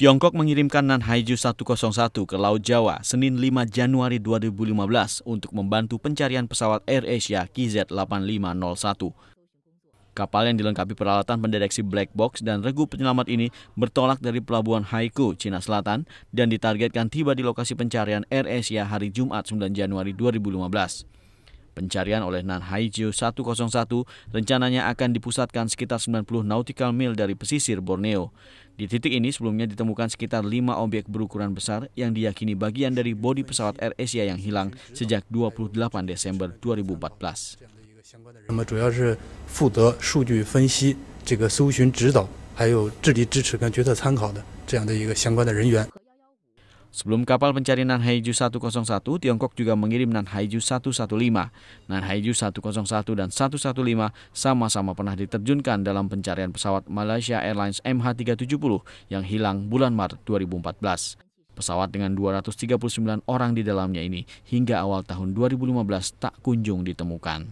Tiongkok mengirimkan Nanhaiju 101 ke Laut Jawa Senin 5 Januari 2015 untuk membantu pencarian pesawat Air Asia KZ8501. Kapal yang dilengkapi peralatan pendeteksi black box dan regu penyelamat ini bertolak dari pelabuhan Haiku, Cina Selatan dan ditargetkan tiba di lokasi pencarian Air Asia hari Jumat 9 Januari 2015. Pencarian oleh Nan Haijiu 101 rencananya akan dipusatkan sekitar 90 nautical mil dari pesisir Borneo. Di titik ini sebelumnya ditemukan sekitar 5 objek berukuran besar yang diyakini bagian dari bodi pesawat Air Asia yang hilang sejak 28 Desember 2014. Sebelum kapal pencari Nanhaiju 101, Tiongkok juga mengirim Nanhaiju 115. Nanhaiju 101 dan 115 sama-sama pernah diterjunkan dalam pencarian pesawat Malaysia Airlines MH370 yang hilang bulan Maret 2014. Pesawat dengan 239 orang di dalamnya ini hingga awal tahun 2015 tak kunjung ditemukan.